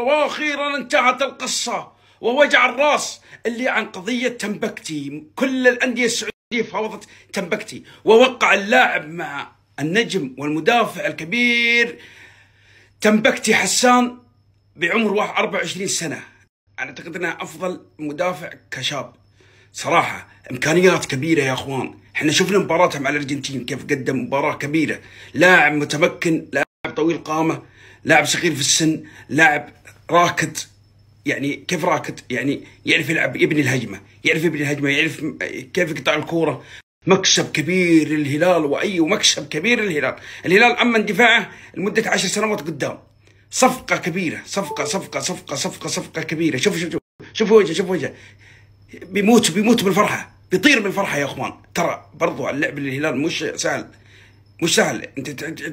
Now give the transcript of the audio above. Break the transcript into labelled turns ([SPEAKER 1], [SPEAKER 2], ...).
[SPEAKER 1] واخيرا انتهت القصه ووجع الراس اللي عن قضيه تنبكتي كل الانديه السعوديه فاوضت تنبكتي ووقع اللاعب مع النجم والمدافع الكبير تنبكتي حسان بعمر 24 سنه اعتقد انه افضل مدافع كشاب صراحه امكانيات كبيره يا اخوان احنا شفنا مباراته مع الارجنتين كيف قدم مباراه كبيره لاعب متمكن لاعب طويل قامه لاعب صغير في السن لاعب راكد يعني كيف راكد يعني يعرف يلعب يبني الهجمه يعرف يبني الهجمه يعرف كيف يقطع الكوره مكسب كبير للهلال واي مكسب كبير للهلال الهلال اما دفاعه لمده عشر سنوات قدام صفقه كبيره صفقه صفقه صفقه صفقه صفقه كبيره شوف شوف شوف, شوف وجهه شوف وجهه بيموت بيموت بالفرحه بيطير من الفرحه يا اخوان ترى برضو اللعب للهلال مش سهل مش سهل انت